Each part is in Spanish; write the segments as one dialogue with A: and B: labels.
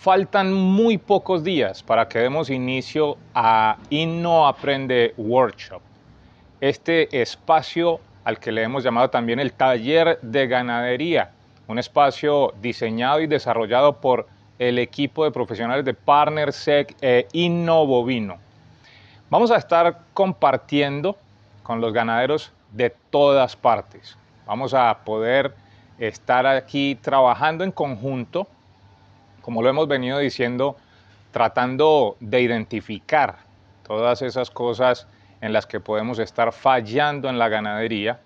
A: Faltan muy pocos días para que demos inicio a Inno Aprende Workshop, este espacio al que le hemos llamado también el taller de ganadería, un espacio diseñado y desarrollado por el equipo de profesionales de PartnerSec e Bovino. Vamos a estar compartiendo con los ganaderos de todas partes. Vamos a poder estar aquí trabajando en conjunto como lo hemos venido diciendo, tratando de identificar todas esas cosas en las que podemos estar fallando en la ganadería.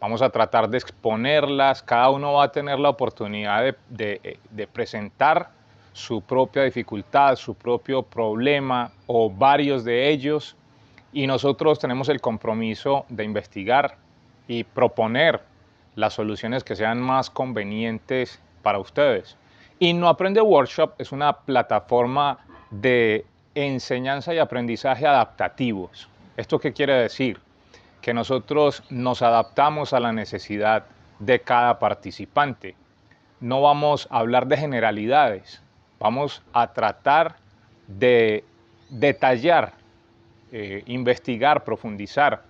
A: Vamos a tratar de exponerlas, cada uno va a tener la oportunidad de, eh, presentar su propia dificultad, su propio problema o varios de ellos y nosotros tenemos el compromiso de investigar y proponer las soluciones que sean más convenientes para ustedes. Y No Aprende Workshop es una plataforma de enseñanza y aprendizaje adaptativos. ¿Esto qué quiere decir? Que nosotros nos adaptamos a la necesidad de cada participante. No vamos a hablar de generalidades, vamos a tratar de detallar, eh, investigar, profundizar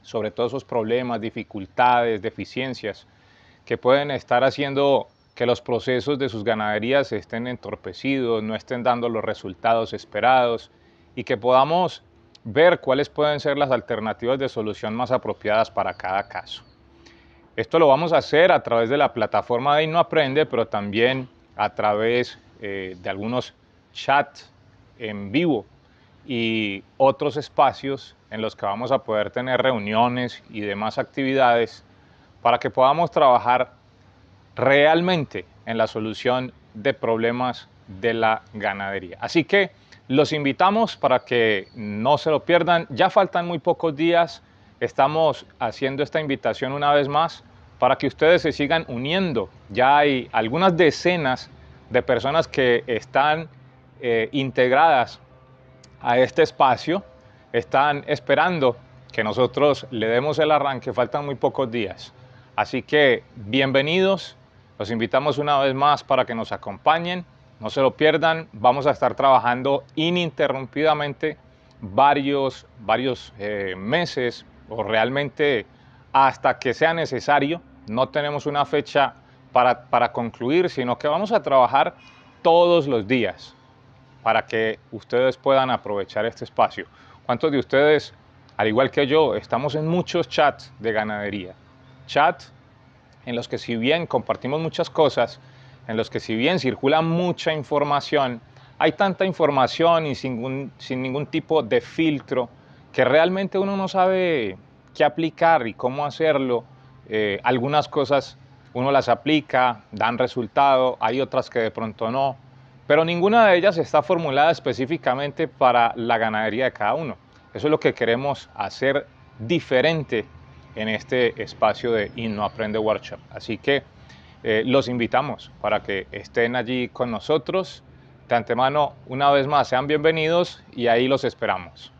A: sobre todos esos problemas, dificultades, deficiencias que pueden estar haciendo que los procesos de sus ganaderías estén entorpecidos, no estén dando los resultados esperados y que podamos ver cuáles pueden ser las alternativas de solución más apropiadas para cada caso. Esto lo vamos a hacer a través de la plataforma de InnoAprende, pero también a través eh, de algunos chats en vivo y otros espacios en los que vamos a poder tener reuniones y demás actividades para que podamos trabajar realmente en la solución de problemas de la ganadería. Así que los invitamos para que no se lo pierdan. Ya faltan muy pocos días. Estamos haciendo esta invitación una vez más para que ustedes se sigan uniendo. Ya hay algunas decenas de personas que están eh, integradas a este espacio, están esperando que nosotros le demos el arranque, faltan muy pocos días. Así que bienvenidos los invitamos una vez más para que nos acompañen, no se lo pierdan, vamos a estar trabajando ininterrumpidamente varios, varios eh, meses o realmente hasta que sea necesario. No tenemos una fecha para, para concluir, sino que vamos a trabajar todos los días para que ustedes puedan aprovechar este espacio. ¿Cuántos de ustedes, al igual que yo, estamos en muchos chats de ganadería? ¿Chats? en los que si bien compartimos muchas cosas, en los que si bien circula mucha información, hay tanta información y sin, ningún tipo de filtro que realmente uno no sabe qué aplicar y cómo hacerlo. Eh, algunas cosas uno las aplica, dan resultado, hay otras que de pronto no, pero ninguna de ellas está formulada específicamente para la ganadería de cada uno. Eso es lo que queremos hacer diferente en este espacio de Inno Aprende Workshop. Así que eh, los invitamos para que estén allí con nosotros. De antemano, una vez más, sean bienvenidos y ahí los esperamos.